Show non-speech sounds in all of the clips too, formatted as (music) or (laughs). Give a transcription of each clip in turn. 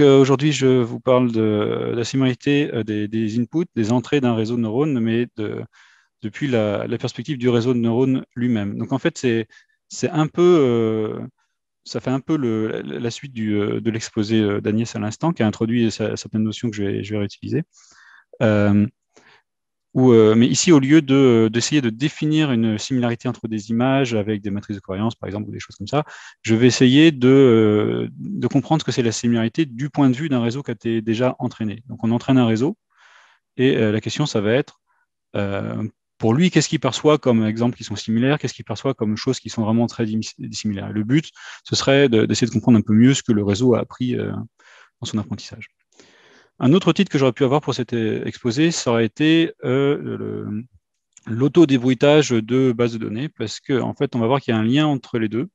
Euh, aujourd'hui, je vous parle de, la similarité euh, des, inputs, des entrées d'un réseau de neurones, mais de, depuis la, perspective du réseau de neurones lui-même. Donc en fait, c'est, c'est un peu, euh, ça fait un peu la, suite de l'exposé d'Agnès à l'instant, qui a introduit certaines notions que je vais, je vais réutiliser. Euh, mais ici, au lieu euh, d'essayer de, définir une similarité entre des images avec des matrices de cohérence, par exemple, ou des choses comme ça, je vais essayer euh, de, comprendre ce que c'est la similarité du point de vue d'un réseau qui a été déjà entraîné. Donc, on entraîne un réseau, et la question, ça va être, pour lui, qu'est-ce qu'il perçoit comme exemples qui sont similaires, qu'est-ce qu'il perçoit comme choses qui sont vraiment très dissimilaires Le but, ce serait d'essayer de, comprendre un peu mieux ce que le réseau a appris dans son apprentissage. Un autre titre que j'aurais pu avoir pour cet euh, exposé, ça aurait été euh, lauto débruitage de bases de données, parce qu'en fait, on va voir qu'il y a un lien entre les deux.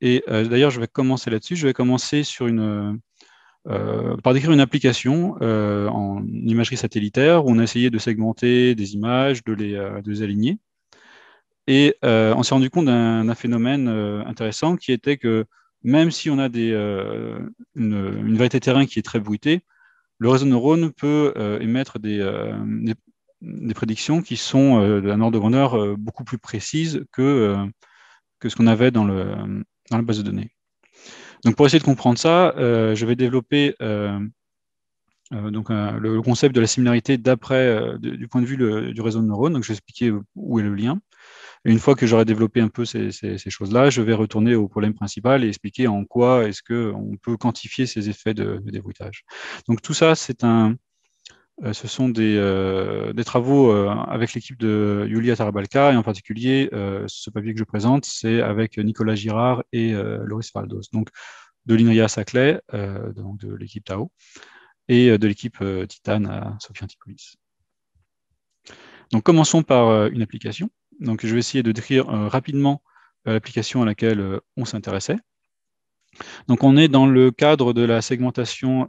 Et euh, d'ailleurs, je vais commencer là-dessus. Je vais commencer sur une, par décrire une application en imagerie satellitaire où on a essayé de segmenter des images, de les, aligner. Et on s'est rendu compte d'un phénomène intéressant qui était que même si on a des, une, une variété terrain qui est très bruitée, le réseau de neurones peut euh, émettre euh, des, prédictions qui sont euh, d'un ordre de grandeur beaucoup plus précises que, que ce qu'on avait dans, la base de données. Donc pour essayer de comprendre ça, je vais développer donc, le, concept de la similarité d'après du point de vue du réseau de neurones. Donc, je vais expliquer où est le lien une fois que j'aurai développé un peu ces, choses-là, je vais retourner au problème principal et expliquer en quoi est-ce qu'on peut quantifier ces effets de, de débrouillage. Donc tout ça, c'est un, euh, ce sont des, euh, travaux euh, avec l'équipe de Yulia Tarabalka et en particulier ce papier que je présente, c'est avec Nicolas Girard et Loris Faldos, donc de l'INRIA Saclay, donc de l'équipe Tao, et de l'équipe Titane à Sophie Antipolis. Donc commençons par une application je vais essayer de décrire euh, rapidement euh, l'application à laquelle euh, on s'intéressait. Donc, on est dans le cadre de la segmentation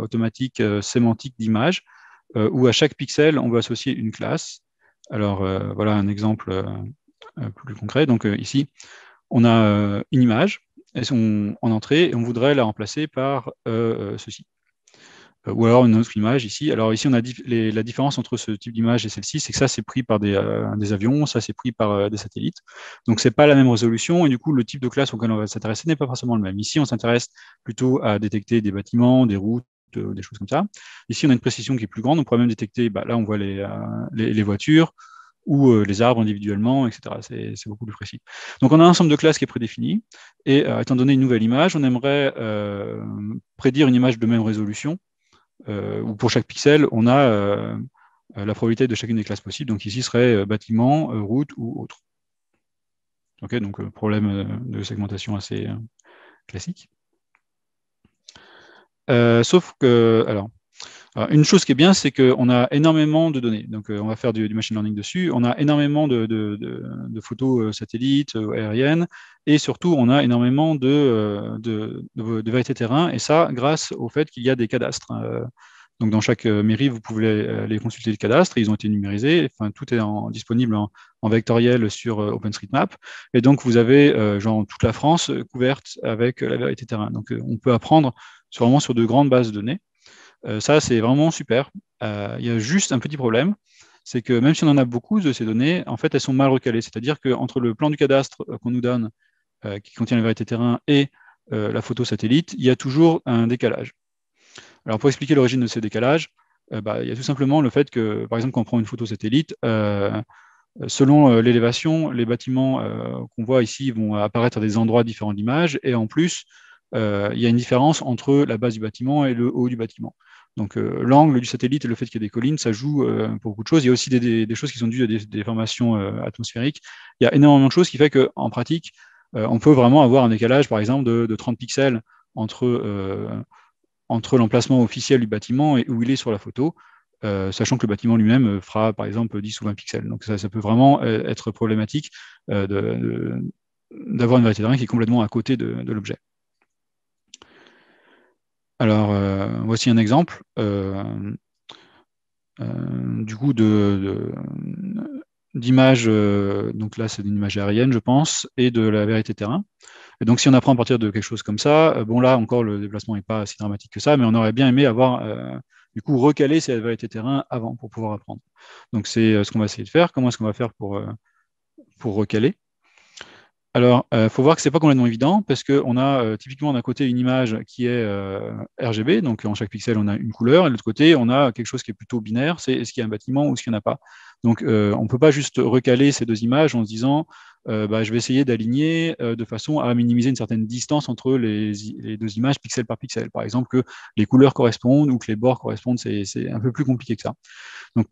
automatique sémantique d'images où à chaque pixel, on veut associer une classe. Alors, voilà un exemple plus concret. Donc, ici, on a une image en entrée et on voudrait la remplacer par ceci. Euh, ou alors une autre image ici. Alors ici, on a la différence entre ce type d'image et celle-ci, c'est que ça, c'est pris par des, euh, avions, ça, c'est pris par euh, des satellites. Donc, c'est pas la même résolution, et du coup, le type de classe auquel on va s'intéresser n'est pas forcément le même. Ici, on s'intéresse plutôt à détecter des bâtiments, des routes, des choses comme ça. Ici, on a une précision qui est plus grande, on pourrait même détecter, bah, là, on voit les, les, voitures, ou les arbres individuellement, etc. C'est beaucoup plus précis. Donc on a un ensemble de classes qui est prédéfini, et étant donné une nouvelle image, on aimerait prédire une image de même résolution euh, où pour chaque pixel, on a euh, la probabilité de chacune des classes possibles. Donc ici serait euh, bâtiment, route ou autre. Ok, donc problème de segmentation assez classique. sauf que, alors, ah, une chose qui est bien, c'est qu'on a énormément de données. Donc, euh, on va faire du, machine learning dessus. On a énormément de, photos euh, satellites, euh, aériennes, et surtout, on a énormément de, de, vérité terrain, et ça grâce au fait qu'il y a des cadastres. Hein. Donc, dans chaque mairie, vous pouvez les, consulter le cadastre. Ils ont été numérisés. Enfin, tout est disponible en, vectoriel sur OpenStreetMap. Et donc, vous avez genre toute la France couverte avec la vérité terrain. Donc, on peut apprendre sur, vraiment sur de grandes bases de données. Euh, ça, c'est vraiment super. Euh, il y a juste un petit problème c'est que même si on en a beaucoup de ces données, en fait, elles sont mal recalées. C'est-à-dire qu'entre le plan du cadastre euh, qu'on nous donne, qui contient la vérité terrain, et la photo satellite, il y a toujours un décalage. Alors, pour expliquer l'origine de ces décalages, bah, il y a tout simplement le fait que, par exemple, quand on prend une photo satellite, selon l'élévation, les bâtiments qu'on voit ici vont apparaître à des endroits différents de et en plus, il y a une différence entre la base du bâtiment et le haut du bâtiment. Donc euh, l'angle du satellite et le fait qu'il y ait des collines, ça joue euh, pour beaucoup de choses. Il y a aussi des, choses qui sont dues à des, formations euh, atmosphériques. Il y a énormément de choses qui fait qu'en pratique, on peut vraiment avoir un décalage, par exemple, de, 30 pixels entre, entre l'emplacement officiel du bâtiment et où il est sur la photo, sachant que le bâtiment lui-même fera, par exemple, 10 ou 20 pixels. Donc ça, peut vraiment être problématique d'avoir une vérité de rien qui est complètement à côté de l'objet. Alors, euh, voici un exemple. Euh, euh, du coup, donc là c'est une image aérienne je pense, et de la vérité terrain. Et donc si on apprend à partir de quelque chose comme ça, bon là encore le déplacement n'est pas si dramatique que ça, mais on aurait bien aimé avoir du coup recalé cette vérité terrain avant pour pouvoir apprendre. Donc c'est ce qu'on va essayer de faire. Comment est-ce qu'on va faire pour, pour recaler alors, il euh, faut voir que ce n'est pas complètement évident parce qu'on a euh, typiquement d'un côté une image qui est euh, RGB, donc en chaque pixel on a une couleur, et de l'autre côté on a quelque chose qui est plutôt binaire, c'est est-ce qu'il y a un bâtiment ou est-ce qu'il n'y en a pas. Donc on ne peut pas juste recaler ces deux images en se disant bah, je vais essayer d'aligner de façon à minimiser une certaine distance entre les, deux images pixel par pixel. Par exemple, que les couleurs correspondent ou que les bords correspondent, c'est un peu plus compliqué que ça. Donc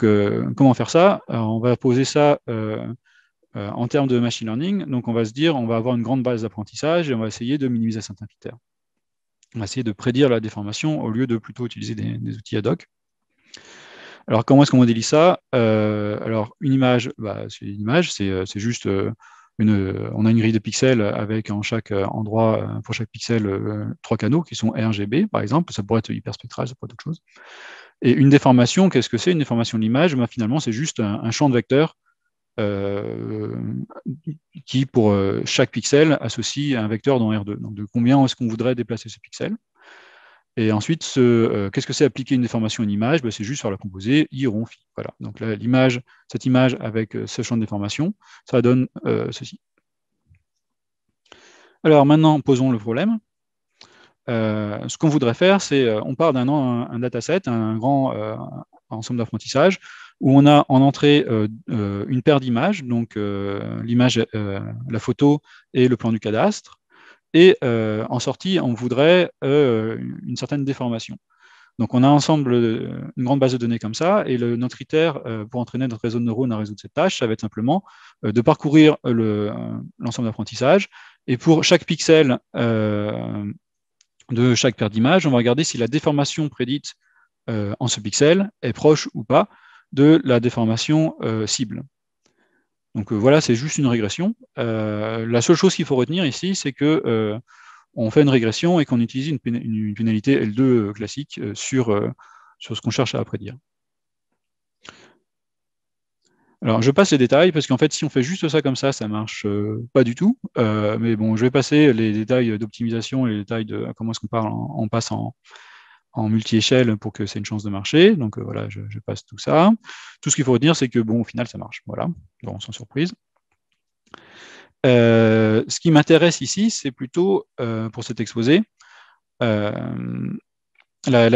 comment faire ça On va poser ça euh, en termes de machine learning, donc on va se dire, on va avoir une grande base d'apprentissage et on va essayer de minimiser certains critères. On va essayer de prédire la déformation au lieu de plutôt utiliser des, outils ad hoc. Alors, comment est-ce qu'on modélise ça euh, Alors, une image, bah, c'est une image, c'est euh, juste une, on a une grille de pixels avec en chaque endroit, pour chaque pixel, trois canaux qui sont RGB, par exemple. Ça pourrait être hyperspectral, ça pourrait être autre chose. Et une déformation, qu'est-ce que c'est Une déformation de l'image, bah, finalement, c'est juste un, champ de vecteurs euh, qui, pour euh, chaque pixel, associe un vecteur dans R2. Donc, de combien est-ce qu'on voudrait déplacer ce pixel et ensuite, euh, qu'est-ce que c'est appliquer une déformation à une image ben, C'est juste faire la composée i rond phi. Voilà. Donc là, cette image avec ce champ de déformation, ça donne ceci. Alors maintenant, posons le problème. ce qu'on voudrait faire, c'est, on part d'un un dataset, un grand ensemble d'apprentissage, où on a en entrée euh, euh, une paire d'images, donc euh, l'image, la photo et le plan du cadastre. Et en sortie, on voudrait une certaine déformation. Donc on a ensemble une grande base de données comme ça, et notre critère pour entraîner notre réseau de neurones à résoudre cette tâche, ça va être simplement de parcourir l'ensemble d'apprentissage, et pour chaque pixel de chaque paire d'images, on va regarder si la déformation prédite en ce pixel est proche ou pas de la déformation euh, cible. Donc euh, voilà, c'est juste une régression. Euh, la seule chose qu'il faut retenir ici, c'est que on fait une régression et qu'on utilise une, pénalité L2 classique sur, sur ce qu'on cherche à prédire. Alors, je passe les détails parce qu'en fait, si on fait juste ça comme ça, ça marche pas du tout. mais bon, je vais passer les détails d'optimisation et les détails de comment est-ce qu'on parle en, on passe en, en multi-échelle pour que c'est une chance de marcher. Donc euh, voilà, je, passe tout ça. Tout ce qu'il faut retenir, c'est que bon, au final, ça marche. Voilà, bon, sans surprise. Euh, ce qui m'intéresse ici, c'est plutôt, euh, pour cet exposé, la,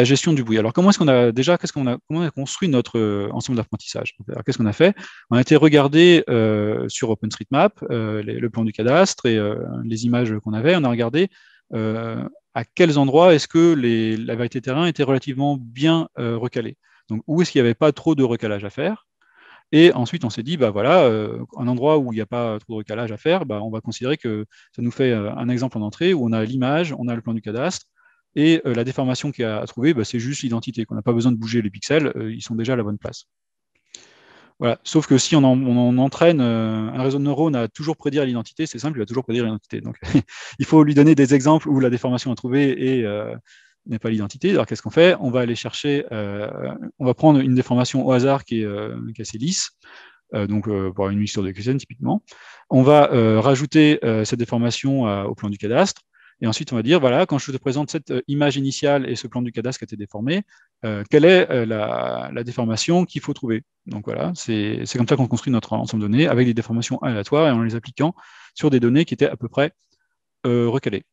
gestion du bruit. Alors, comment est-ce qu'on a déjà, qu'est-ce qu'on a, a construit notre ensemble d'apprentissage Qu'est-ce qu'on a fait On a été regarder sur OpenStreetMap le plan du cadastre et les images qu'on avait. On a regardé euh, à quels endroits est-ce que la vérité terrain était relativement bien euh, recalée. Donc, où est-ce qu'il n'y avait pas trop de recalage à faire et ensuite, on s'est dit, bah voilà, euh, un endroit où il n'y a pas trop de recalage à faire, bah, on va considérer que ça nous fait un exemple en entrée où on a l'image, on a le plan du cadastre, et la déformation qu'il y a à trouver, bah, c'est juste l'identité, qu'on n'a pas besoin de bouger les pixels, ils sont déjà à la bonne place. Voilà. Sauf que si on en, entraîne euh, un réseau de neurones à toujours prédire l'identité, c'est simple, il va toujours prédire l'identité. Donc, (laughs) il faut lui donner des exemples où la déformation est trouvée euh, et n'est pas l'identité. Alors, qu'est-ce qu'on fait On va aller chercher, euh, on va prendre une déformation au hasard qui est, qui est assez lisse, donc pour une mixture de QCN typiquement. On va rajouter cette déformation au plan du cadastre. Et ensuite, on va dire, voilà, quand je te présente cette euh, image initiale et ce plan du cadastre qui a été déformé, euh, quelle est euh, la, déformation qu'il faut trouver Donc voilà, c'est comme ça qu'on construit notre ensemble de données avec des déformations aléatoires et en les appliquant sur des données qui étaient à peu près recalées.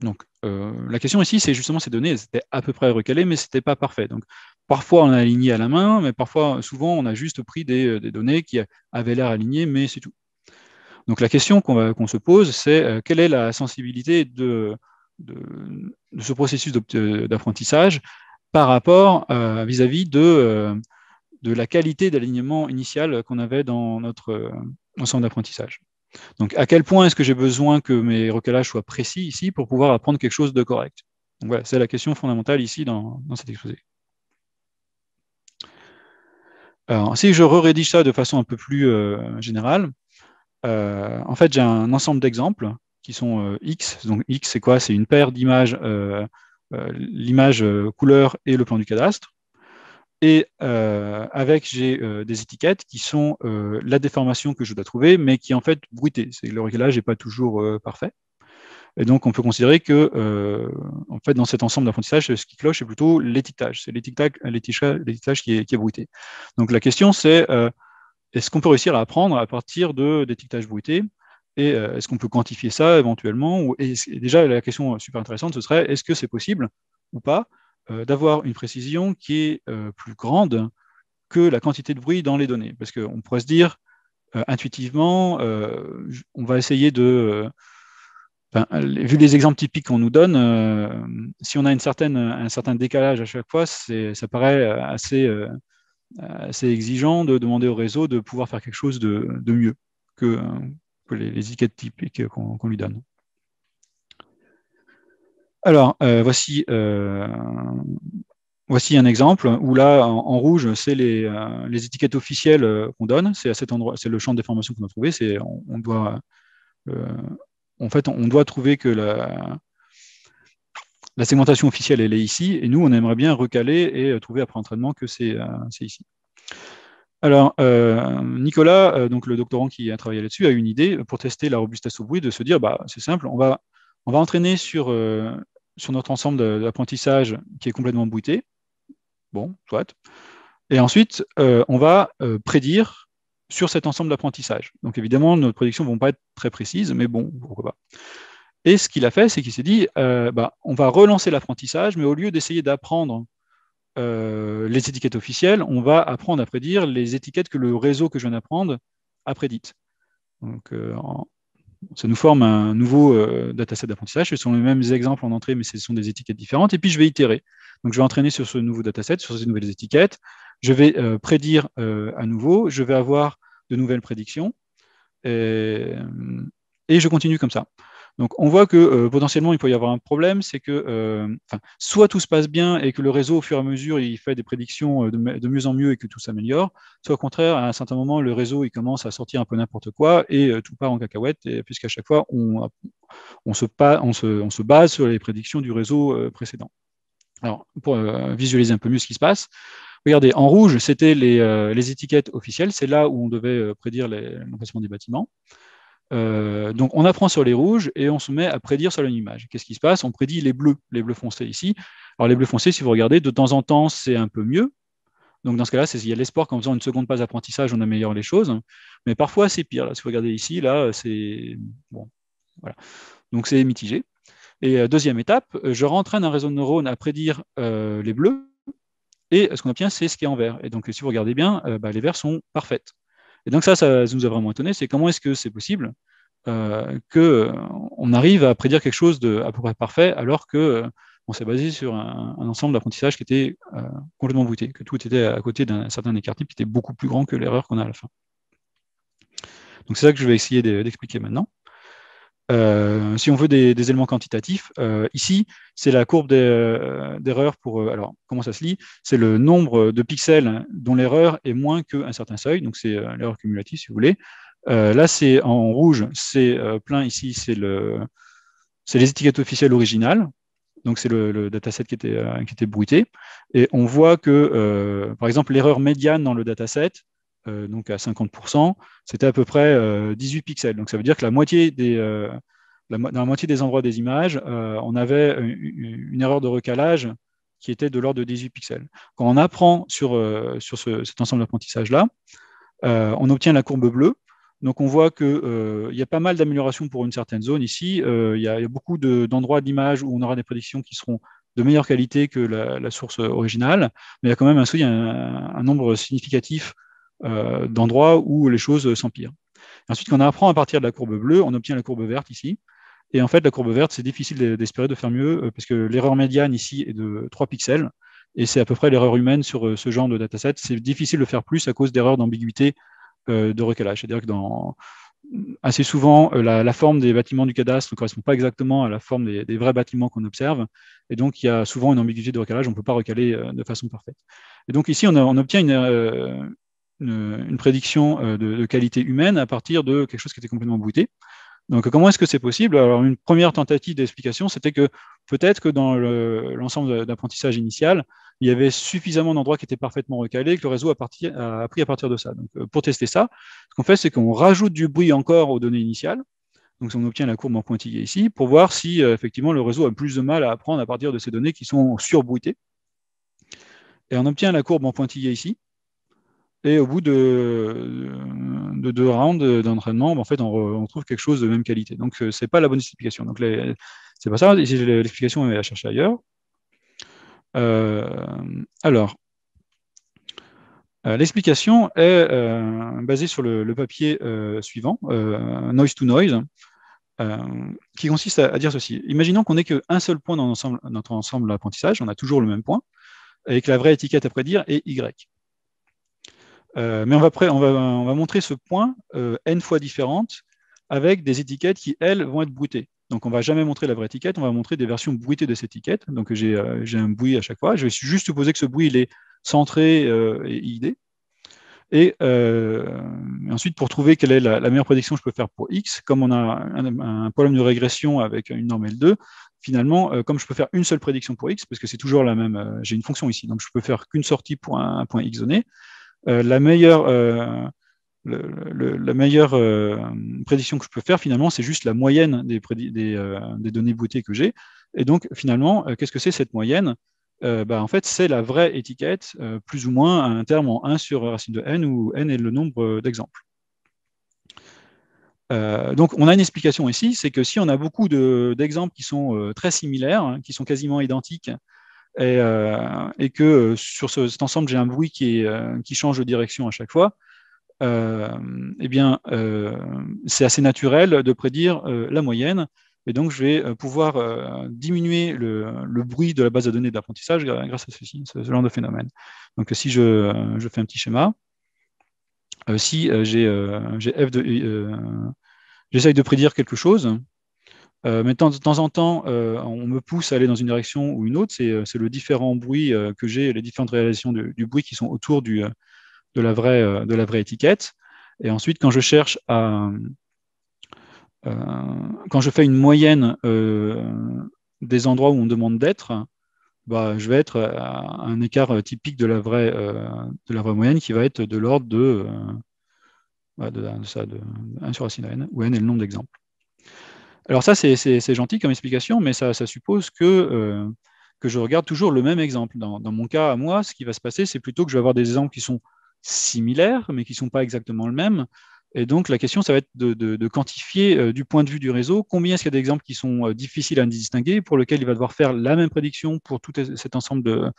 Donc la question ici, c'est justement ces données, elles étaient à peu près recalées, mais ce n'était pas parfait. Donc parfois on a aligné à la main, mais parfois, souvent, on a juste pris des données qui avaient l'air alignées, mais c'est tout. Donc la question qu'on se pose, c'est euh, quelle est la sensibilité de, de, ce processus euh, d'apprentissage par rapport euh, vis-à-vis de, de la qualité d'alignement initial qu'on avait dans notre ensemble d'apprentissage. Donc, à quel point est-ce que j'ai besoin que mes recalages soient précis ici pour pouvoir apprendre quelque chose de correct voilà, c'est la question fondamentale ici dans, dans cet exposé. Alors, si je re-rédige ça de façon un peu plus générale, euh, en fait, j'ai un ensemble d'exemples qui sont euh, X. Donc X, c'est quoi C'est une paire d'images, euh, l'image couleur et le plan du cadastre. Et avec, j'ai des étiquettes qui sont la déformation que je dois trouver, mais qui est en fait bruitée. C'est le réglage n'est pas toujours parfait. Et donc, on peut considérer que, en fait, dans cet ensemble d'apprentissage, ce qui cloche, c'est plutôt l'étiquetage. C'est l'étiquetage qui est, qui est bruité. Donc, la question, c'est est-ce qu'on peut réussir à apprendre à partir de d'étiquetage bruité et euh, est-ce qu'on peut quantifier ça éventuellement ou, et, Déjà, la question super intéressante, ce serait est-ce que c'est possible ou pas euh, d'avoir une précision qui est euh, plus grande que la quantité de bruit dans les données Parce qu'on pourrait se dire intuitivement, on va essayer de. vu les exemples typiques qu'on nous donne, si on a une certaine, un certain décalage à chaque fois, ça paraît assez, euh, c'est exigeant de demander au réseau de pouvoir faire quelque chose de, de mieux que, euh, les, étiquettes typiques qu'on lui donne. Alors, euh, voici, voici un exemple où là, en, rouge, c'est les, les, étiquettes officielles qu'on donne. C'est à cet endroit, c'est le champ de déformation qu'on a trouvé. c'est on, doit, en fait, on doit trouver que la, la segmentation officielle, elle est ici, et nous, on aimerait bien recaler et euh, trouver après entraînement que c'est euh, ici. Alors, euh, Nicolas, donc le doctorant qui a travaillé là-dessus, a eu une idée pour tester la robustesse au bruit de se dire bah, c'est simple, on va, on va entraîner sur, sur notre ensemble d'apprentissage qui est complètement bruité. Bon, soit. Et ensuite, on va prédire sur cet ensemble d'apprentissage. Donc, évidemment, nos prédictions ne vont pas être très précises, mais bon, pourquoi pas. Et ce qu'il a fait, c'est qu'il s'est dit, euh, bah, on va relancer l'apprentissage, mais au lieu d'essayer d'apprendre euh, les étiquettes officielles, on va apprendre à prédire les étiquettes que le réseau que je viens d'apprendre a prédites. Donc, euh, ça nous forme un nouveau dataset d'apprentissage. Ce sont les mêmes exemples en entrée, mais ce sont des étiquettes différentes. Et puis, je vais itérer. Donc, je vais entraîner sur ce nouveau dataset, sur ces nouvelles étiquettes. Je vais prédire à nouveau. Je vais avoir de nouvelles prédictions. et je continue comme ça. Donc on voit que euh, potentiellement il peut y avoir un problème, c'est que euh, soit tout se passe bien et que le réseau au fur et à mesure il fait des prédictions euh, de, mieux en mieux et que tout s'améliore, soit au contraire à un certain moment le réseau il commence à sortir un peu n'importe quoi et tout part en cacahuète puisqu'à chaque fois on, se base sur les prédictions du réseau précédent. Alors pour visualiser un peu mieux ce qui se passe. Regardez, en rouge, c'était les, étiquettes officielles, c'est là où on devait prédire l'emplacement des bâtiments. Euh, donc on apprend sur les rouges et on se met à prédire sur une image. Qu'est-ce qui se passe On prédit les bleus, les bleus foncés ici. Alors les bleus foncés, si vous regardez, de temps en temps, c'est un peu mieux. Donc dans ce cas-là, il y a l'espoir qu'en faisant une seconde phase d'apprentissage, on améliore les choses. Mais parfois, c'est pire. Si vous regardez ici, là, c'est... Bon, voilà. Donc c'est mitigé. Et euh, deuxième étape, euh, je rentraîne un réseau de neurones à prédire les bleus. Et ce qu'on obtient, c'est ce qui est en vert. Et donc, si vous regardez bien, bah, les verts sont parfaits. Et donc ça, ça, nous a vraiment étonné, c'est comment est-ce que c'est possible euh, qu'on euh, arrive à prédire quelque chose de à peu près parfait alors que euh, on s'est basé sur un, ensemble d'apprentissage qui était complètement bouté, que tout était à côté d'un certain écart type qui était beaucoup plus grand que l'erreur qu'on a à la fin. Donc c'est ça que je vais essayer d'expliquer maintenant. Euh, si on veut des, éléments quantitatifs, euh, ici, c'est la courbe euh, d'erreur pour. alors, comment ça se lit C'est le nombre de pixels dont l'erreur est moins qu'un certain seuil, donc c'est l'erreur cumulative, si vous voulez. là, c'est en rouge, c'est plein. Ici, c'est le, les étiquettes officielles originales. Donc, c'est le, le, dataset qui était, qui était bruité. Et on voit que, par exemple, l'erreur médiane dans le dataset, euh, donc à 50%, c'était à peu près 18 euh, pixels. Donc ça veut dire que la moitié des, euh, dans la moitié des endroits des images, on avait une, erreur de recalage qui était de l'ordre de 18 pixels. Quand on apprend sur, cet ensemble d'apprentissage-là, on obtient la courbe bleue. Donc on voit qu'il y a pas mal d'améliorations pour une certaine zone ici. Il y, a beaucoup d'endroits de, où on aura des prédictions qui seront de meilleure qualité que la, source originale, mais il y a quand même un, un nombre significatif euh, d'endroits où les choses s'empirent. Ensuite, quand on apprend à partir de la courbe bleue, on obtient la courbe verte ici. Et en fait, la courbe verte, c'est difficile d'espérer de faire mieux euh, parce que l'erreur médiane ici est de 3 pixels. Et c'est à peu près l'erreur humaine sur euh, ce genre de dataset. C'est difficile de faire plus à cause d'erreurs d'ambiguïté de recalage. C'est-à-dire que dans, assez souvent, la, forme des bâtiments du cadastre ne correspond pas exactement à la forme des, vrais bâtiments qu'on observe. Et donc, il y a souvent une ambiguïté de recalage, on ne peut pas recaler de façon parfaite. Et donc, ici, on, on obtient une, une, prédiction euh, de, qualité humaine à partir de quelque chose qui était complètement bruité. Donc, comment est-ce que c'est possible Alors, une première tentative d'explication, c'était que peut-être que dans l'ensemble d'apprentissage initial, il y avait suffisamment d'endroits qui étaient parfaitement recalés, que le réseau a, appris à partir de ça. Donc, euh, pour tester ça, ce qu'on fait, c'est qu'on rajoute du bruit encore aux données initiales. Donc, on obtient la courbe en pointillé ici pour voir si euh, effectivement le réseau a plus de mal à apprendre à partir de ces données qui sont surbruitées. Et on obtient la courbe en pointillé ici. Et au bout de, deux rounds d'entraînement, ben, en fait, on, trouve quelque chose de même qualité. Donc, euh, ce n'est pas la bonne explication. Donc, c'est pas ça. L'explication est à chercher ailleurs. Euh, alors, euh, l'explication est basée sur le, papier suivant, Noise to Noise, qui consiste à, dire ceci. Imaginons qu'on n'ait qu'un seul point dans notre ensemble d'apprentissage, on a toujours le même point, et que la vraie étiquette à prédire est Y. Euh, mais on va, on, montrer ce point euh, n fois différente avec des étiquettes qui, elles, vont être bruitées. Donc, on ne va jamais montrer la vraie étiquette, on va montrer des versions bruitées de cette étiquette. Donc, j'ai euh, un bruit à chaque fois. Je vais juste supposer que ce bruit, est centré et idé. Et ensuite, pour trouver quelle est la, meilleure prédiction que je peux faire pour x, comme on a un, problème de régression avec une norme L2, finalement, comme je peux faire une seule prédiction pour x, parce que c'est toujours la même, j'ai une fonction ici, donc je peux faire qu'une sortie pour un, point x donné, euh, la meilleure, euh, euh, prédiction que je peux faire, finalement, c'est juste la moyenne des, données beauté que j'ai. Et donc, finalement, qu'est-ce que c'est cette moyenne bah, en fait, c'est la vraie étiquette, plus ou moins à un terme en 1 sur racine de n, où n est le nombre d'exemples. donc, on a une explication ici, c'est que si on a beaucoup d'exemples qui sont très similaires, hein, qui sont quasiment identiques, euh, et, que euh, sur cet ensemble, j'ai un bruit euh, qui, change de direction à chaque fois. eh bien, c'est assez naturel de prédire la moyenne. Et donc, je vais pouvoir diminuer le, bruit de la base de données d'apprentissage grâce à ce, genre de phénomène. Donc, si je, fais un petit schéma, si J'essaye de prédire quelque chose, euh, mais de temps, en temps, euh, on me pousse à aller dans une direction ou une autre. C'est euh, le différent bruit que j'ai, les différentes réalisations du bruit qui sont autour de, la vraie, étiquette. Et ensuite, quand je cherche à. quand je fais une moyenne des endroits où on demande d'être, bah, je vais être à un écart typique de la vraie, moyenne qui va être de l'ordre de, bah, de, 1 sur racine de n, où n est le nombre d'exemples. Alors ça, c'est gentil comme explication, mais ça, suppose que, euh, que, je regarde toujours le même exemple. Dans, mon cas, à moi, ce qui va se passer, c'est plutôt que je vais avoir des exemples qui sont similaires, mais qui ne sont pas exactement le même. Et donc, la question, ça va être de, quantifier euh, du point de vue du réseau combien est-ce qu'il y a d'exemples qui sont euh, difficiles à distinguer, pour lesquels il va devoir faire la même prédiction pour tout cet ensemble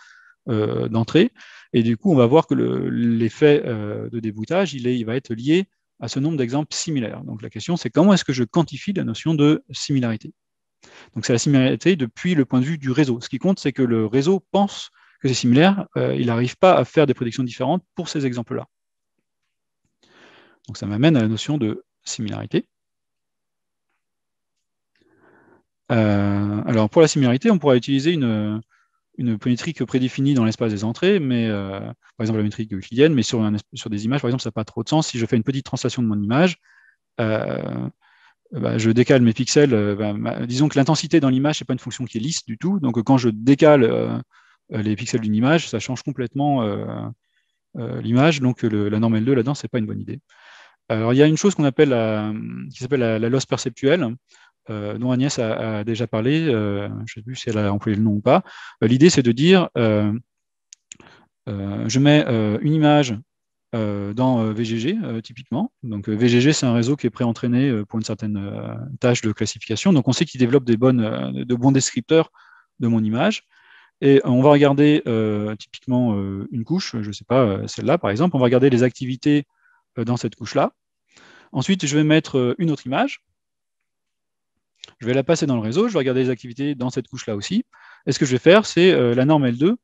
d'entrées. et du coup, on va voir que l'effet de déboutage, il, est, il va être lié à ce nombre d'exemples similaires. Donc la question, c'est comment est-ce que je quantifie la notion de similarité Donc c'est la similarité depuis le point de vue du réseau. Ce qui compte, c'est que le réseau pense que c'est similaire, euh, il n'arrive pas à faire des prédictions différentes pour ces exemples-là. Donc ça m'amène à la notion de similarité. Euh, alors pour la similarité, on pourra utiliser une, une métrique prédéfinie dans l'espace des entrées, mais euh, par exemple la métrique euclidienne, mais sur, des images, par exemple, ça n'a pas trop de sens. Si je fais une petite translation de mon image, euh, bah, je décale mes pixels. Euh, bah, disons que l'intensité dans l'image, ce n'est pas une fonction qui est lisse du tout. Donc quand je décale les pixels d'une image, ça change complètement l'image. Donc la norme L2 là-dedans, ce n'est pas une bonne idée. Alors il y a une chose qu'on appelle la, qui s'appelle la, loss perceptuelle. Euh, dont Agnès a, déjà parlé, euh, je ne sais plus si elle a employé le nom ou pas. Euh, l'idée, c'est de dire, je mets une image dans VGG, typiquement. Donc VGG, c'est un réseau qui est pré-entraîné pour une certaine tâche de classification. Donc on sait qu'il développe des de bons descripteurs de mon image. Et on va regarder typiquement une couche, je ne sais pas, celle-là par exemple, on va regarder les activités dans cette couche-là. Ensuite, je vais mettre une autre image je vais la passer dans le réseau, je vais regarder les activités dans cette couche-là aussi. Et ce que je vais faire, c'est euh, la norme L2,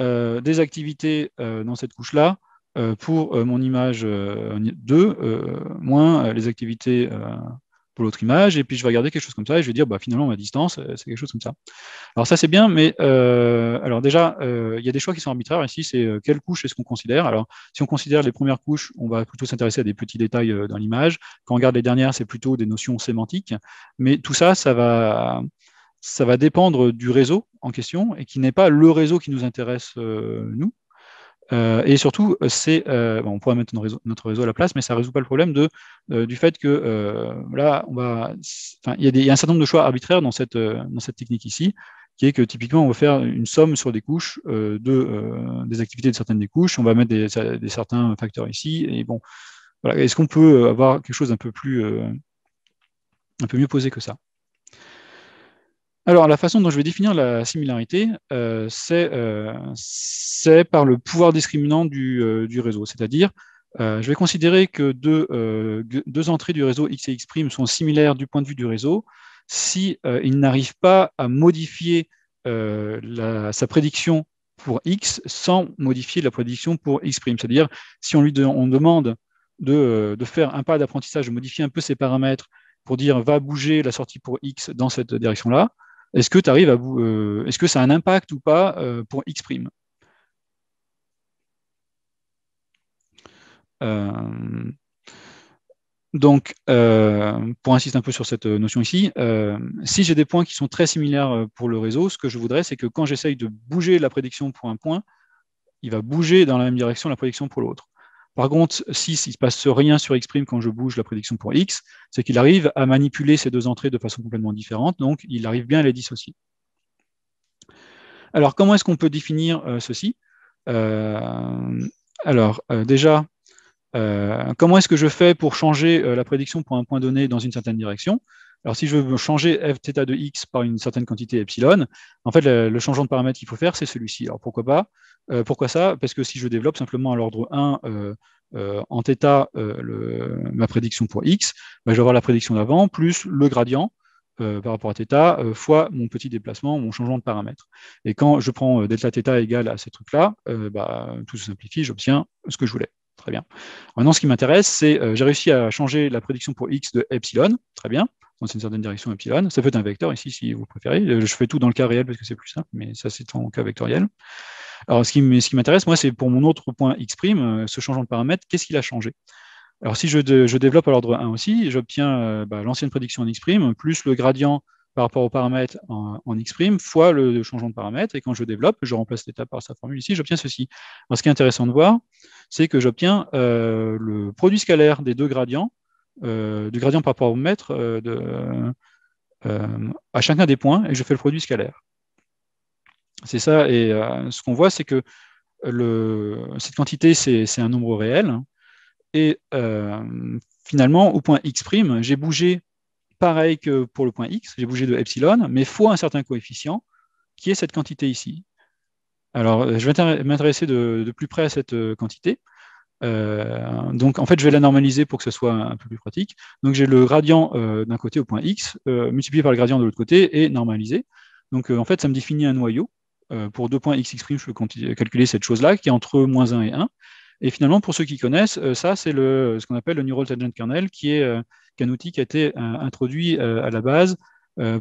euh, des activités euh, dans cette couche-là pour mon image 2, moins les activités l'autre image, et puis je vais regarder quelque chose comme ça, et je vais dire, bah, finalement, ma distance, euh, c'est quelque chose comme ça. Alors ça, c'est bien, mais euh, alors déjà, euh, il y a des choix qui sont arbitraires ici, c'est quelle couche est-ce qu'on considère. Alors, si on considère les premières couches, on va plutôt s'intéresser à des petits détails dans l'image. Quand on regarde les dernières, c'est plutôt des notions sémantiques, mais tout ça, ça va ça va dépendre du réseau en question et qui n'est pas le réseau qui nous intéresse, nous. Euh, et surtout, euh, c'est, euh, on pourrait mettre notre réseau, à la place, mais ça ne résout pas le problème de, du fait que là, on va, il y, y, a un certain nombre de choix arbitraires dans cette, dans cette technique ici, qui est que typiquement, on va faire une somme sur des couches de, des activités de certaines des couches, on va mettre des, certains facteurs ici, et bon, voilà. Est-ce qu'on peut avoir quelque chose d'un peu plus, un peu mieux posé que ça alors, la façon dont je vais définir la similarité, euh, euh, c'est par le pouvoir discriminant du, euh, réseau. C'est-à-dire, je vais considérer que deux, entrées du réseau X et X' sont similaires du point de vue du réseau si n'arrive pas à modifier sa prédiction pour X sans modifier la prédiction pour X'. C'est-à-dire, si on lui on demande de, de faire un pas d'apprentissage, de modifier un peu ses paramètres pour dire va bouger la sortie pour X dans cette direction-là, est-ce que tu arrives à euh, est-ce que ça a un impact ou pas euh, pour X prime euh, donc, pour insister un peu sur cette notion ici, si j'ai des points qui sont très similaires pour le réseau, ce que je voudrais, c'est que quand j'essaye de bouger la prédiction pour un point, il va bouger dans la même direction la prédiction pour l'autre. Par contre, si il ne se passe rien sur X'prime quand je bouge la prédiction pour X, c'est qu'il arrive à manipuler ces deux entrées de façon complètement différente, donc il arrive bien à les dissocier. Alors, comment est-ce qu'on peut définir euh, ceci euh, Alors, euh, déjà, comment est-ce que je fais pour changer la prédiction pour un point donné dans une certaine direction alors, si je veux changer fθ de x par une certaine quantité epsilon, en fait, le changement de paramètre qu'il faut faire, c'est celui-ci. Alors, pourquoi pas euh, pourquoi ça Parce que si je développe simplement à l'ordre 1 euh, euh, en θ ma prédiction pour x, bah, je vais avoir la prédiction d'avant plus le gradient par rapport à θ fois mon petit déplacement, mon changement de paramètre. Et quand je prends delta θ égal à ces trucs-là, bah, tout se simplifie, j'obtiens ce que je voulais. Très bien. Maintenant, ce qui m'intéresse, c'est j'ai réussi à changer la prédiction pour x de epsilon. Très bien dans une certaine direction epsilon. Ça peut être un vecteur ici, si vous préférez. Euh, je fais tout dans le cas réel parce que c'est plus simple, mais ça, c'est en cas vectoriel. Alors, ce qui m'intéresse, moi, c'est pour mon autre point x', euh, ce changement de paramètre, qu'est-ce qu'il a changé Alors, si je, je développe à l'ordre 1 aussi, j'obtiens euh, bah, l'ancienne prédiction en x', plus le gradient par rapport au paramètre en, x' fois le changement de paramètre. Et quand je développe, je remplace l'étape par sa formule ici, j'obtiens ceci. Alors, ce qui est intéressant de voir, c'est que j'obtiens le produit scalaire des deux gradients euh, du gradient par rapport au mètre euh, euh, à chacun des points et je fais le produit scalaire. C'est ça, et ce qu'on voit, c'est que cette quantité, c'est un nombre réel. Et finalement, au point x', j'ai bougé pareil que pour le point x, j'ai bougé de epsilon, mais fois un certain coefficient, qui est cette quantité ici. Alors, je vais m'intéresser de, de, plus près à cette quantité. Euh, donc en fait, je vais la normaliser pour que ce soit un, peu plus pratique. Donc j'ai le gradient euh, d'un côté au point x euh, multiplié par le gradient de l'autre côté et normalisé. Donc en fait, ça me définit un noyau. pour deux points x, x', je peux calculer cette chose-là qui est entre moins 1 et 1. Et finalement, pour ceux qui connaissent, ça, c'est ce qu'on appelle le Neural Tangent Kernel, qui est un outil qui a été introduit à la base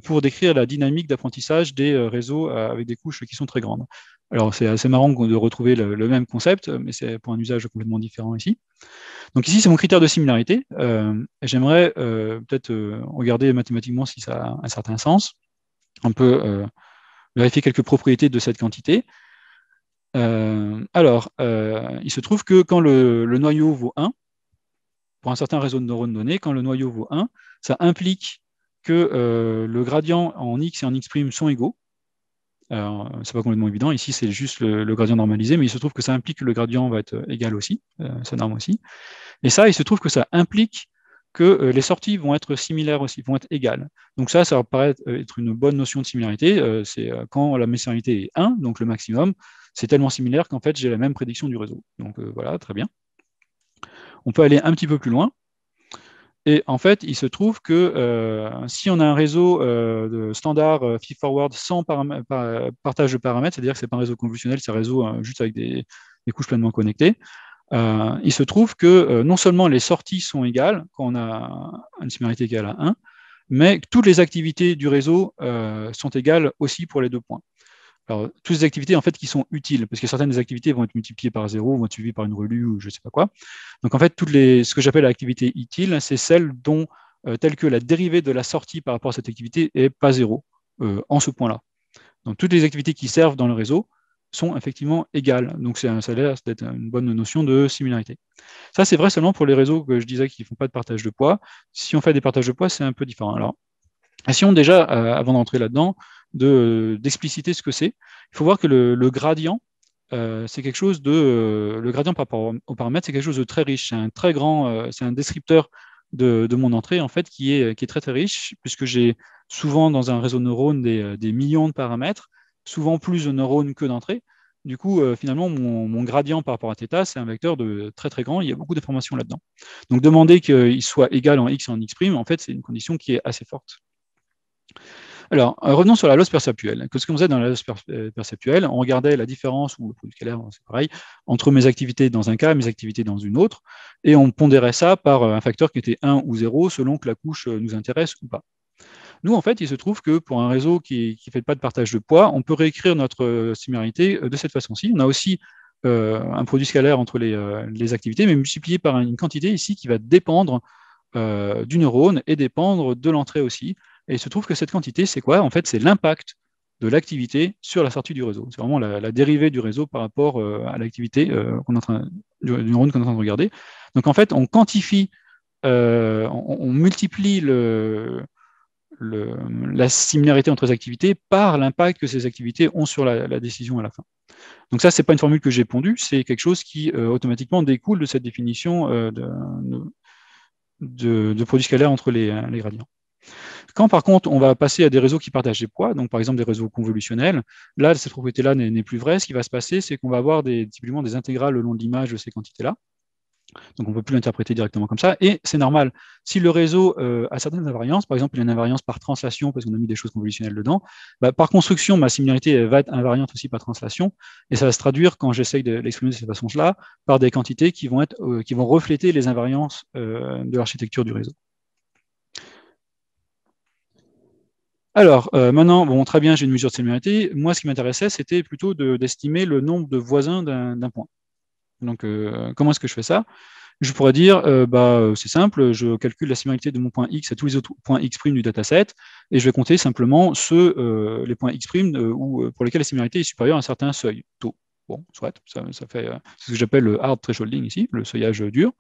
pour décrire la dynamique d'apprentissage des réseaux avec des couches qui sont très grandes. Alors, c'est assez marrant de retrouver le, même concept, mais c'est pour un usage complètement différent ici. Donc, ici, c'est mon critère de similarité. Euh, j'aimerais euh, peut-être euh, regarder mathématiquement si ça a un certain sens. On peut vérifier quelques propriétés de cette quantité. alors, il se trouve que quand le, le, noyau vaut 1, pour un certain réseau de neurones donnés, quand le noyau vaut 1, ça implique que le gradient en x et en x' sont égaux ce euh, c'est pas complètement évident. Ici, c'est juste le, gradient normalisé, mais il se trouve que ça implique que le gradient va être euh, égal aussi, euh, sa norme aussi. Et ça, il se trouve que ça implique que les sorties vont être similaires aussi, vont être égales. Donc ça, ça paraît être une bonne notion de similarité. c'est quand la similarité est 1, donc le maximum, c'est tellement similaire qu'en fait, j'ai la même prédiction du réseau. Donc voilà, très bien. On peut aller un petit peu plus loin. Et en fait, il se trouve que euh, si on a un réseau euh, de standard euh, feedforward forward sans partage de paramètres, c'est-à-dire que ce n'est pas un réseau convolutionnel, c'est un réseau hein, juste avec des, des, couches pleinement connectées, il se trouve que non seulement les sorties sont égales quand on a une similarité égale à 1, mais toutes les activités du réseau sont égales aussi pour les deux points toutes les activités en fait qui sont utiles, parce que certaines des activités vont être multipliées par zéro, vont être suivies par une relue ou je ne sais pas quoi. Donc en fait, toutes les, ce que j'appelle l'activité utile, c'est celle dont, euh, telle que la dérivée de la sortie par rapport à cette activité n'est pas zéro euh, en ce point-là. Donc toutes les activités qui servent dans le réseau sont effectivement égales. Donc ça a l'air d'être une bonne notion de similarité. Ça, c'est vrai seulement pour les réseaux que je disais qui ne font pas de partage de poids. Si on fait des partages de poids, c'est un peu différent. Alors, si on déjà, euh, avant d'entrer là-dedans, euh, d'expliciter ce que c'est. Il faut voir que le, gradient, euh, c'est quelque chose de euh, le gradient par rapport aux paramètres c'est quelque chose de très riche. C'est un très grand, c'est un descripteur de, mon entrée en fait qui est qui est très très riche puisque j'ai souvent dans un réseau de neurones des, millions de paramètres, souvent plus de neurones que d'entrées. Du coup, finalement, mon, gradient par rapport à θ, c'est un vecteur de très très grand. Il y a beaucoup d'informations là-dedans. Donc, demander qu'il soit égal en x et en x', en fait, c'est une condition qui est assez forte. Alors, euh, revenons sur la loss perceptuelle. Qu'est-ce qu'on faisait dans la loss euh, perceptuelle On regardait la différence, ou le produit scalaire, hein, c'est pareil, entre mes activités dans un cas et mes activités dans une autre, et on pondérait ça par euh, un facteur qui était 1 ou 0 selon que la couche nous intéresse ou pas. Nous, en fait, il se trouve que pour un réseau qui ne fait pas de partage de poids, on peut réécrire notre similarité de cette façon-ci. On a aussi un produit scalaire entre les, activités, mais multiplié par une quantité ici qui va dépendre du neurone et dépendre de l'entrée aussi. Et il se trouve que cette quantité, c'est quoi En fait, c'est l'impact de l'activité sur la sortie du réseau. C'est vraiment la, dérivée du réseau par rapport euh, à l'activité euh, du, neurone qu'on est en train de regarder. Donc en fait, on quantifie, euh, on, multiplie la similarité entre les activités par l'impact que ces activités ont sur la, décision à la fin. Donc ça, ce n'est pas une formule que j'ai pondue, c'est quelque chose qui automatiquement découle de cette définition de, de, produit scalaire entre les gradients. Quand par contre on va passer à des réseaux qui partagent des poids, donc par exemple des réseaux convolutionnels, là cette propriété-là n'est plus vraie. Ce qui va se passer, c'est qu'on va avoir des, des intégrales le long de l'image de ces quantités-là. Donc on ne peut plus l'interpréter directement comme ça, et c'est normal. Si le réseau euh, a certaines invariances, par exemple il y a une invariance par translation parce qu'on a mis des choses convolutionnelles dedans, bah, par construction ma similarité va être invariante aussi par translation, et ça va se traduire quand j'essaye de l'exprimer de cette façon-là par des quantités qui vont, être, euh, qui vont refléter les invariances euh, de l'architecture du réseau. Alors, euh, maintenant, bon, très bien, j'ai une mesure de similarité. Moi, ce qui m'intéressait, c'était plutôt d'estimer le nombre de voisins d'un point. Donc, euh, comment est-ce que je fais ça Je pourrais dire, euh, bah, c'est simple, je calcule la similarité de mon point X à tous les autres points X' du dataset, et je vais compter simplement ceux, les points X' pour lesquels la similarité est supérieure à un certain seuil, taux. Bon, soit, ça, ça fait ce que j'appelle le hard thresholding ici, le seuillage dur.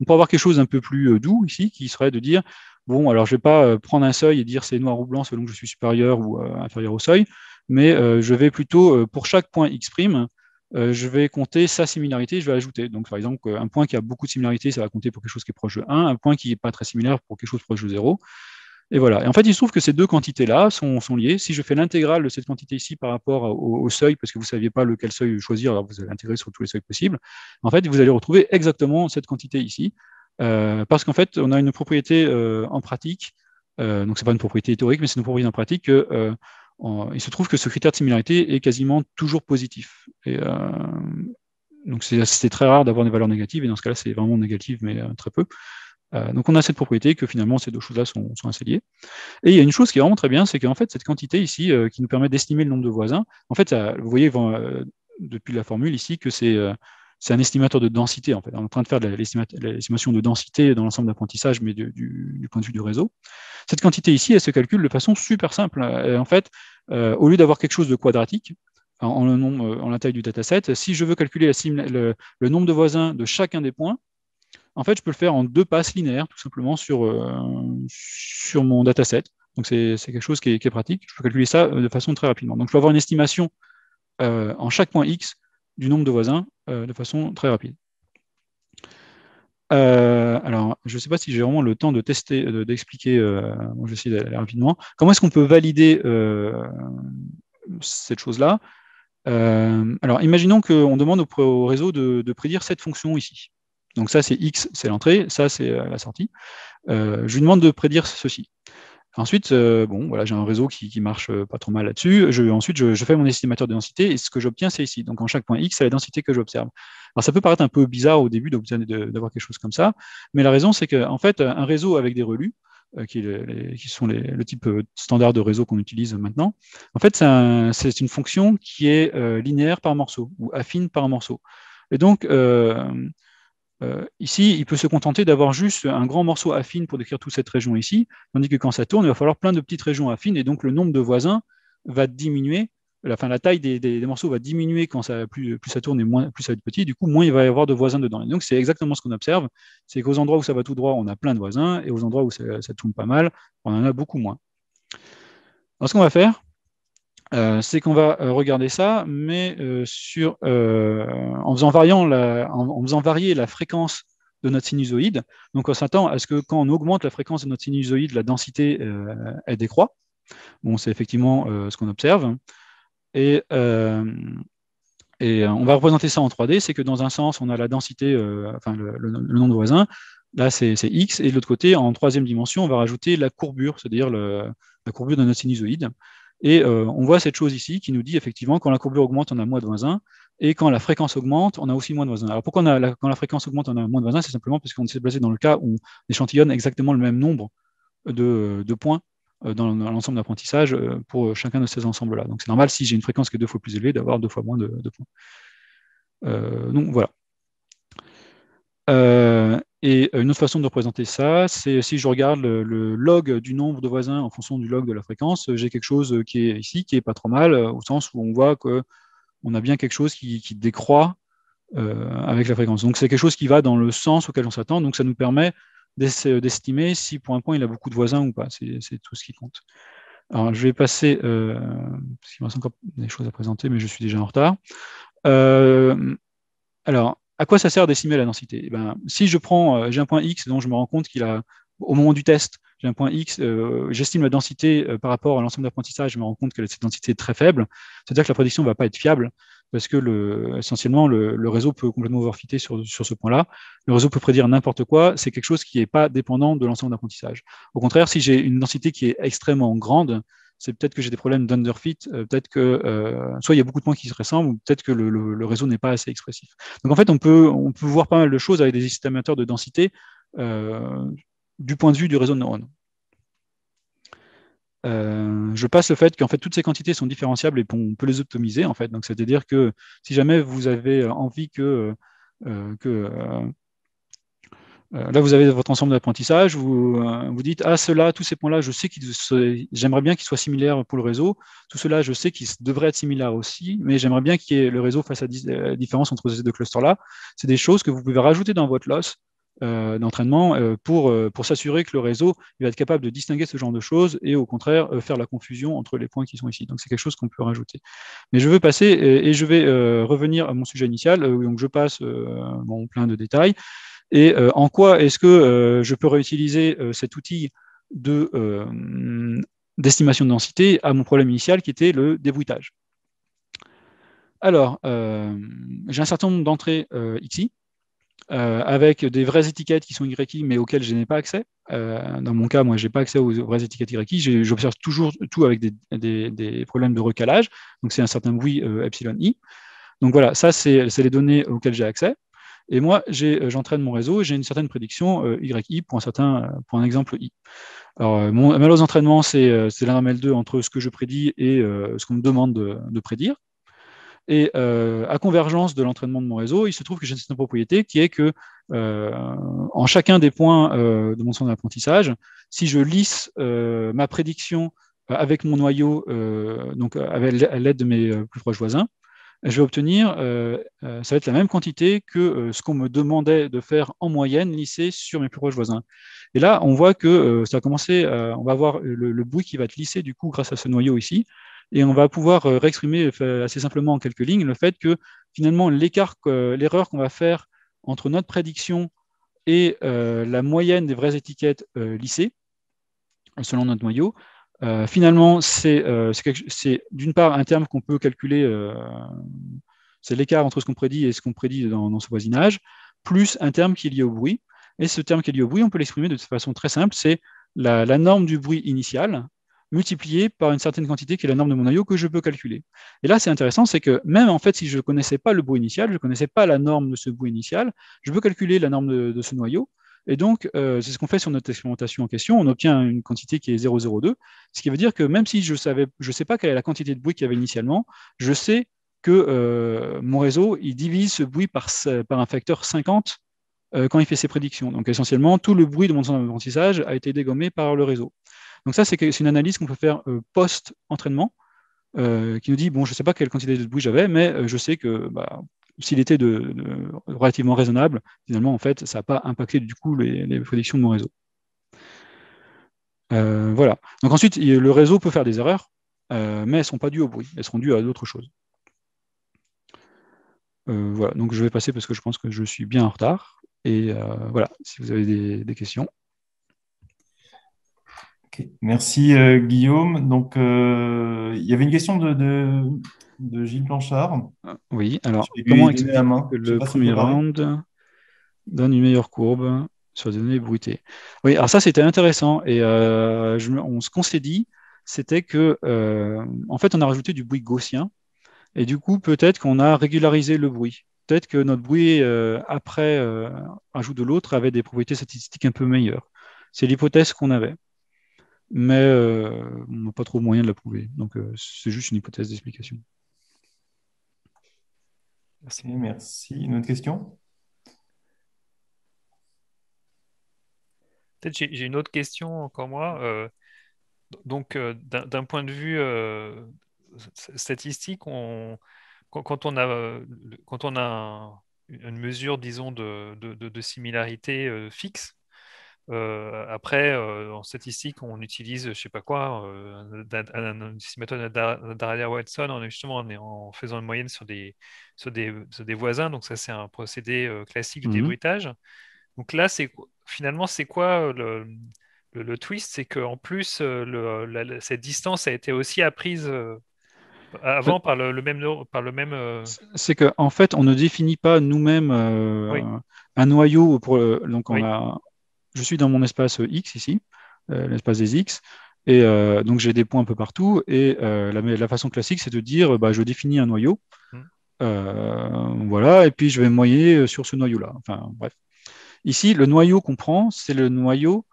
On peut avoir quelque chose d'un peu plus euh, doux ici, qui serait de dire, bon, alors je ne vais pas euh, prendre un seuil et dire c'est noir ou blanc selon que je suis supérieur ou euh, inférieur au seuil, mais je vais plutôt, pour chaque point x', je vais compter sa similarité, je vais ajouter. Donc, par exemple, un point qui a beaucoup de similarité, ça va compter pour quelque chose qui est proche de 1, un point qui n'est pas très similaire pour quelque chose proche de 0. Et voilà. Et en fait, il se trouve que ces deux quantités-là sont, liées. Si je fais l'intégrale de cette quantité ici par rapport au, seuil, parce que vous ne saviez pas lequel seuil choisir, alors vous allez intégrer sur tous les seuils possibles, en fait, vous allez retrouver exactement cette quantité ici. Euh, parce qu'en fait, on a une propriété euh, en pratique, euh, donc ce n'est pas une propriété théorique, mais c'est une propriété en pratique que, il se trouve que ce critère de similarité est quasiment toujours positif. donc c'est très rare d'avoir des valeurs négatives, et dans ce cas-là, c'est vraiment négatif, mais très peu. Euh, donc on a cette propriété que finalement ces deux choses-là sont, sont, assez liées. Et il y a une chose qui est vraiment très bien, c'est qu'en fait cette quantité ici euh, qui nous permet d'estimer le nombre de voisins, en fait vous voyez euh, depuis la formule ici que c'est un estimateur de densité en fait. On est en train de faire l'estimation de densité dans l'ensemble d'apprentissage, mais du, point de vue du réseau. Cette quantité ici, elle se calcule de façon super simple. en fait, au lieu d'avoir quelque chose de quadratique, en, en, la taille du dataset, si je veux calculer le nombre de voisins de chacun des points, en fait, je peux le faire en deux passes linéaires, tout simplement, sur, euh, sur mon dataset. Donc, c'est quelque chose qui est, pratique. Je peux calculer ça euh, de façon très rapidement. Donc, je peux avoir une estimation euh, en chaque point X du nombre de voisins de façon très rapide. alors, je ne sais pas si j'ai vraiment le temps de tester, d'expliquer, je vais essayer d'aller rapidement. Comment est-ce qu'on peut valider cette chose-là alors, imaginons qu'on demande au, réseau de, prédire cette fonction ici. Donc ça, c'est X, c'est l'entrée, ça, c'est euh, la sortie. Euh, je lui demande de prédire ceci. Ensuite, euh, bon, voilà, j'ai un réseau qui, marche pas trop mal là-dessus. ensuite, je, fais mon estimateur de densité et ce que j'obtiens, c'est ici. Donc, en chaque point X, c'est la densité que j'observe. Alors, ça peut paraître un peu bizarre au début d'avoir quelque chose comme ça, mais la raison, c'est qu'en en fait, un réseau avec des relus, qui, sont le type standard de réseau qu'on utilise maintenant, en fait, c'est une fonction qui est linéaire par morceau ou affine par morceau. Et donc, euh, ici, il peut se contenter d'avoir juste un grand morceau affine pour décrire toute cette région ici, tandis que quand ça tourne, il va falloir plein de petites régions affines, et donc le nombre de voisins va diminuer, la, la taille des, morceaux va diminuer quand ça, plus, plus ça tourne et moins, plus ça est petit, du coup, moins il va y avoir de voisins dedans. Et donc, c'est exactement ce qu'on observe, c'est qu'aux endroits où ça va tout droit, on a plein de voisins, et aux endroits où ça, ça tourne pas mal, on en a beaucoup moins. Alors, ce qu'on va faire, euh, c'est qu'on va euh, regarder ça, mais euh, en, faisant varier la fréquence de notre sinusoïde. Donc on s'attend à ce que quand on augmente la fréquence de notre sinusoïde, la densité elle décroît. Bon, c'est effectivement ce qu'on observe. Et, on va représenter ça en 3D, c'est que dans un sens, on a la densité, enfin le, le, de nombre voisin, Là, c'est x, et de l'autre côté, en troisième dimension, on va rajouter la courbure, c'est-à-dire la courbure de notre sinusoïde. Et euh, on voit cette chose ici qui nous dit effectivement quand la courbure augmente, on a moins de voisins, et quand la fréquence augmente, on a aussi moins de voisins. Alors pourquoi a quand la fréquence augmente, on a moins de voisins C'est simplement parce qu'on s'est placé dans le cas où on échantillonne exactement le même nombre de, points euh, dans, l'ensemble d'apprentissage euh, pour chacun de ces ensembles-là. Donc c'est normal si j'ai une fréquence qui est deux fois plus élevée d'avoir deux fois moins de, points. donc voilà. Et euh, une autre façon de représenter ça, c'est si je regarde le, log du nombre de voisins en fonction du log de la fréquence, j'ai quelque chose euh, qui est ici, qui est pas trop mal, euh, au sens où on voit qu'on a bien quelque chose qui, décroît avec la fréquence. Donc c'est quelque chose qui va dans le sens auquel on s'attend, donc ça nous permet d'estimer si pour un point il a beaucoup de voisins ou pas. C'est tout ce qui compte. Alors, je vais passer, parce qu'il me reste encore des choses à présenter, mais je suis déjà en retard. alors, à quoi ça sert d'estimer la densité eh ben, Si je prends, euh, j'ai un point X dont je me rends compte qu'il a, au moment du test, j'ai un point X, euh, j'estime la densité euh, par rapport à l'ensemble d'apprentissage, je me rends compte que cette densité est très faible, c'est-à-dire que la prédiction ne va pas être fiable parce que le, essentiellement, le, réseau peut complètement overfitter sur, sur ce point-là. Le réseau peut prédire n'importe quoi, c'est quelque chose qui n'est pas dépendant de l'ensemble d'apprentissage. Au contraire, si j'ai une densité qui est extrêmement grande, c'est peut-être que j'ai des problèmes d'underfit, euh, peut-être que euh, soit il y a beaucoup de points qui se ressemblent, ou peut-être que le, réseau n'est pas assez expressif. Donc en fait, on peut, on peut voir pas mal de choses avec des estimateurs de densité euh, du point de vue du réseau de neurones. je passe le fait qu'en fait toutes ces quantités sont différenciables et on peut les optimiser en fait. c'est-à-dire que si jamais vous avez envie que, que euh, là, vous avez votre ensemble d'apprentissage, vous, euh, vous dites, ah, cela, tous ces points-là, je sais qu'ils j'aimerais bien qu'ils soient similaires pour le réseau, tout cela, je sais qu'ils devraient être similaires aussi, mais j'aimerais bien que le réseau fasse la euh, différence entre ces deux clusters-là. C'est des choses que vous pouvez rajouter dans votre loss d'entraînement pour, s'assurer que le réseau va être capable de distinguer ce genre de choses et au contraire faire la confusion entre les points qui sont ici. Donc c'est quelque chose qu'on peut rajouter. Mais je veux passer et, je vais revenir à mon sujet initial. donc je passe en plein de détails et euh, en quoi est-ce que euh, je peux réutiliser euh, cet outil d'estimation de, densité à mon problème initial qui était le débruitage. Alors, j'ai un certain nombre d'entrées XI, avec des vraies étiquettes qui sont YI, mais auxquelles je n'ai pas accès. dans mon cas, moi, je n'ai pas accès aux vraies étiquettes YI. J'observe toujours tout avec des, des, problèmes de recalage. Donc, c'est un certain bruit epsilon i. Donc, voilà, ça, c'est les données auxquelles j'ai accès. Et moi, euh, j'entraîne mon réseau et j'ai une certaine prédiction euh, YI pour un, euh, pour un exemple I. Alors, mon, ma entraînement d'entraînement, c'est 2 entre ce que je prédis et ce qu'on me demande de, prédire. Et à convergence de l'entraînement de mon réseau, il se trouve que j'ai une certaine propriété qui est que en chacun des points de mon centre d'apprentissage, si je lisse ma prédiction avec mon noyau, donc à l'aide de mes plus proches voisins, je vais obtenir, euh, euh, ça va être la même quantité que euh, ce qu'on me demandait de faire en moyenne lissée sur mes plus proches voisins. Et là, on voit que ça a commencé, on va avoir le, le, bruit qui va être lissé du coup grâce à ce noyau ici, et on va pouvoir réexprimer assez simplement en quelques lignes le fait que finalement l'erreur qu'on va faire entre notre prédiction et la moyenne des vraies étiquettes lissées, selon notre noyau, euh, finalement, euh, c'est d'une part un terme qu'on peut calculer, euh, c'est l'écart entre ce qu'on prédit et ce qu'on prédit dans, ce voisinage, plus un terme qui est lié au bruit. Et ce terme qui est lié au bruit, on peut l'exprimer de façon très simple, c'est la, norme du bruit initial multipliée par une certaine quantité qui est la norme de mon noyau que je peux calculer. Et là, c'est intéressant, c'est que même en fait, si je ne connaissais pas le bruit initial, je ne connaissais pas la norme de ce bruit initial, je peux calculer la norme de ce noyau, et donc, euh, c'est ce qu'on fait sur notre expérimentation en question. On obtient une quantité qui est 0,02, ce qui veut dire que même si je ne sais pas quelle est la quantité de bruit qu'il y avait initialement, je sais que euh, mon réseau, il divise ce bruit par, par un facteur 50 euh, quand il fait ses prédictions. Donc, essentiellement, tout le bruit de mon centre d'apprentissage a été dégommé par le réseau. Donc, ça, c'est une analyse qu'on peut faire post-entraînement. qui nous dit, bon, je ne sais pas quelle quantité de bruit j'avais, mais je sais que bah, s'il était de, relativement raisonnable, finalement, en fait, ça n'a pas impacté du coup les, prédictions de mon réseau. Euh, voilà. Donc ensuite, le réseau peut faire des erreurs, euh, mais elles ne sont pas dues au bruit, elles seront dues à d'autres choses. Euh, voilà, donc je vais passer parce que je pense que je suis bien en retard. Et voilà, si vous avez des questions. Merci euh, Guillaume. Donc, euh, il y avait une question de, Gilles Blanchard. Ah, oui, alors comment expliquer que le premier round donne une meilleure courbe sur des données bruitées Oui, alors ça c'était intéressant et euh, ce qu'on s'est dit, c'était que en fait on a rajouté du bruit gaussien et du coup peut-être qu'on a régularisé le bruit. Peut-être que notre bruit après ajout de l'autre avait des propriétés statistiques un peu meilleures. C'est l'hypothèse qu'on avait mais euh, on n'a pas trop moyen de la prouver. Donc euh, c'est juste une hypothèse d'explication. Merci, Une autre question Peut-être j'ai une autre question encore moi. Euh, donc d'un point de vue statistique, quand, on a, une mesure, disons, de similarité fixe, euh, après, euh, en statistique, on utilise, je sais pas quoi, euh, un méthode d'Adria Watson, en justement en faisant une moyenne sur des, sur des, des voisins. Donc, ça, c'est un procédé euh, classique du mmh débruitage. Donc là, c'est finalement, c'est quoi le, le, twist C'est qu'en plus, cette distance a été aussi apprise bah avant par le, même par le même c'est que en fait on ne définit pas nous-mêmes un noyau pour donc on a je suis dans mon espace euh, X ici, euh, l'espace des X, et euh, donc j'ai des points un peu partout. Et la, façon classique, c'est de dire, bah, je définis un noyau, hmm. voilà, et puis je vais me moyer sur ce noyau-là. Enfin bref. Ici, le noyau qu'on prend, c'est le noyau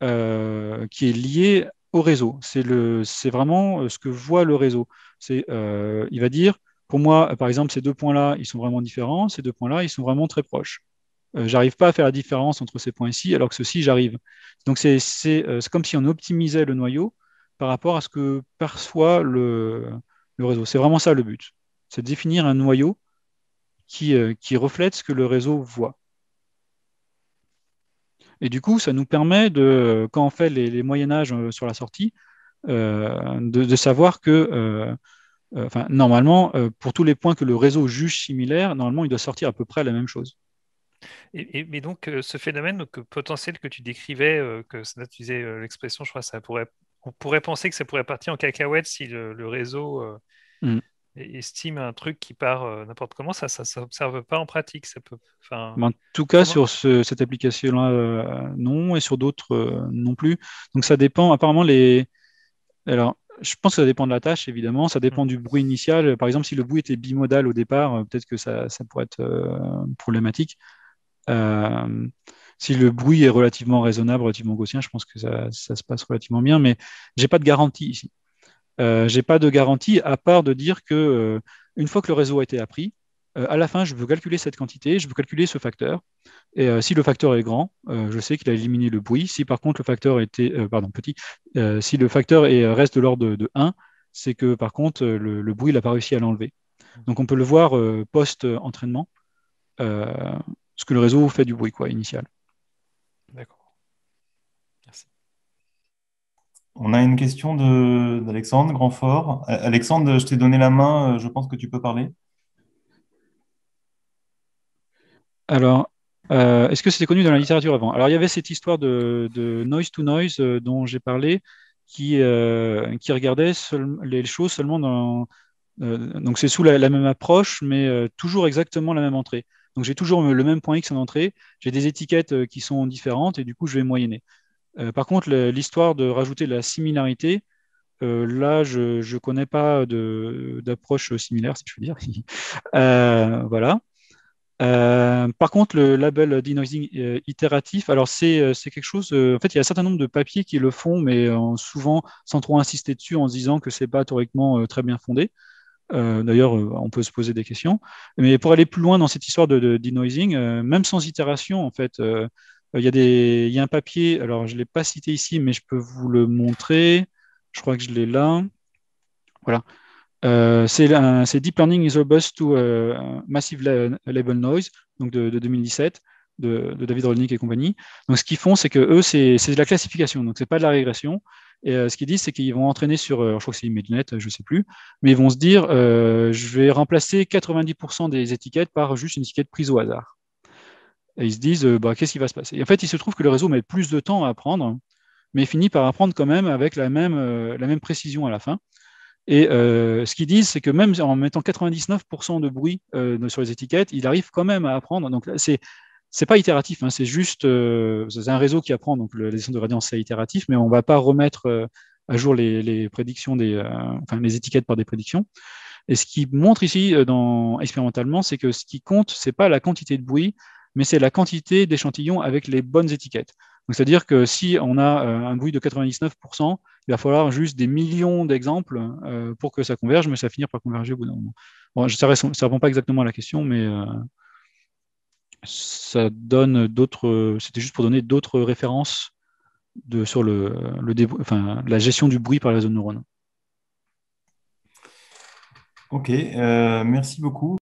qui est lié au réseau. C'est vraiment ce que voit le réseau. il va dire, pour moi, par exemple, ces deux points-là, ils sont vraiment différents. Ces deux points-là, ils sont vraiment très proches. Euh, j'arrive pas à faire la différence entre ces points ici, alors que ceci, j'arrive. Donc euh, c'est comme si on optimisait le noyau par rapport à ce que perçoit le, réseau. C'est vraiment ça le but. C'est de définir un noyau euh, qui, reflète ce que le réseau voit. Et du coup, ça nous permet de, quand on fait les, les Moyen Âge sur la sortie, de, savoir que normalement, pour tous les points que le réseau juge similaires, normalement, il doit sortir à peu près la même chose. Et, donc, euh, ce phénomène euh, potentiel que tu décrivais, euh, que ça tu l'expression, je crois, ça pourrait, on pourrait penser que ça pourrait partir en cacahuète si le, réseau mm. estime un truc qui part n'importe comment. Ça, ne s'observe pas en pratique. Ça peut, en tout cas, sur cette application-là, non, et sur d'autres, non plus. Donc, ça dépend. Apparemment, les. Alors, je pense que ça dépend de la tâche, évidemment. Ça dépend mm. du bruit initial. Par exemple, si le bruit était bimodal au départ, peut-être que ça, pourrait être problématique. Euh, si le bruit est relativement raisonnable, relativement gaussien, je pense que ça, se passe relativement bien, mais je n'ai pas de garantie ici. Euh, je n'ai pas de garantie à part de dire que euh, une fois que le réseau a été appris, à la fin, je veux calculer cette quantité, je veux calculer ce facteur. Et si le facteur est grand, je sais qu'il a éliminé le bruit. Si par contre le facteur était, pardon, petit, si le facteur est, reste de l'ordre de, 1, c'est que par contre le, bruit, n'a pas réussi à l'enlever. Donc on peut le voir post-entraînement parce que le réseau fait du bruit quoi, initial. D'accord. Merci. On a une question d'Alexandre Grandfort. Alexandre, je t'ai donné la main, euh, je pense que tu peux parler. Alors, euh, est-ce que c'était connu dans la littérature avant Alors, il y avait cette histoire de, noise to noise euh, dont j'ai parlé, qui, qui regardait les choses seulement dans. donc, c'est sous la, même approche, mais toujours exactement la même entrée. Donc j'ai toujours le même point X en entrée, j'ai des étiquettes euh, qui sont différentes et du coup je vais moyenner. Euh, par contre, l'histoire de rajouter la similarité, euh, là je ne connais pas d'approche similaire, si je veux dire. (laughs) voilà. par contre, le label denoising itératif, alors c'est quelque chose. en fait, il y a un certain nombre de papiers qui le font, mais souvent sans trop insister dessus en se disant que ce n'est pas théoriquement très bien fondé. Euh, d'ailleurs, euh, on peut se poser des questions. Mais pour aller plus loin dans cette histoire de, denoising, euh, même sans itération, en fait, il, y a un papier, alors je ne l'ai pas cité ici, mais je peux vous le montrer. Je crois que je l'ai là. Voilà. c'est Deep Learning is Robust to Massive Label Noise, donc de, 2017. De, David Rolnick et compagnie. Donc, ce qu'ils font, c'est que eux, c'est de la classification, donc n'est pas de la régression. Et euh, ce qu'ils disent, c'est qu'ils vont entraîner sur, euh, je crois que c'est ImageNet, euh, je ne sais plus, mais ils vont se dire, je vais remplacer 90% des étiquettes par juste une étiquette prise au hasard. Et ils se disent, bah, qu'est-ce qui va se passer en fait, il se trouve que le réseau met plus de temps à apprendre, mais finit par apprendre quand même avec la même, la même précision à la fin. Et ce qu'ils disent, c'est que même en mettant 99% de bruit sur les étiquettes, il arrive quand même à apprendre. Donc c'est c'est pas itératif, hein, c'est juste euh, un réseau qui apprend, donc les descente de radiance, c'est itératif, mais on ne va pas remettre euh, à jour les, prédictions des, euh, enfin, les étiquettes par des prédictions. Et ce qui montre ici expérimentalement, c'est que ce qui compte, c'est pas la quantité de bruit, mais c'est la quantité d'échantillons avec les bonnes étiquettes. c'est-à-dire que si on a un bruit de 99%, il va falloir juste des millions d'exemples pour que ça converge, mais ça va finir par converger au bout d'un moment. Bon, ça ne répond pas exactement à la question, mais ça donne d'autres. C'était juste pour donner d'autres références sur le, la gestion du bruit par les zones neurones. Ok, euh, merci beaucoup.